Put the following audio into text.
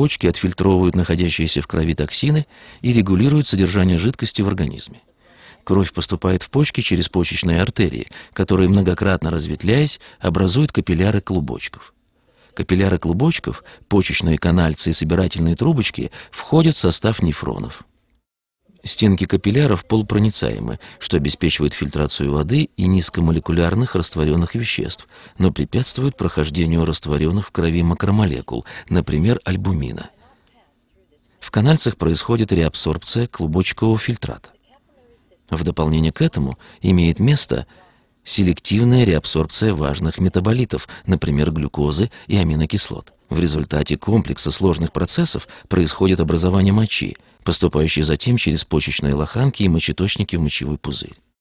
почки отфильтровывают находящиеся в крови токсины и регулируют содержание жидкости в организме. Кровь поступает в почки через почечные артерии, которые, многократно разветвляясь, образуют капилляры клубочков. Капилляры клубочков, почечные канальцы и собирательные трубочки входят в состав нефронов. Стенки капилляров полупроницаемы, что обеспечивает фильтрацию воды и низкомолекулярных растворенных веществ, но препятствует прохождению растворенных в крови макромолекул, например, альбумина. В канальцах происходит реабсорбция клубочкового фильтрата. В дополнение к этому имеет место селективная реабсорбция важных метаболитов, например, глюкозы и аминокислот. В результате комплекса сложных процессов происходит образование мочи, поступающей затем через почечные лоханки и мочеточники в мочевой пузырь.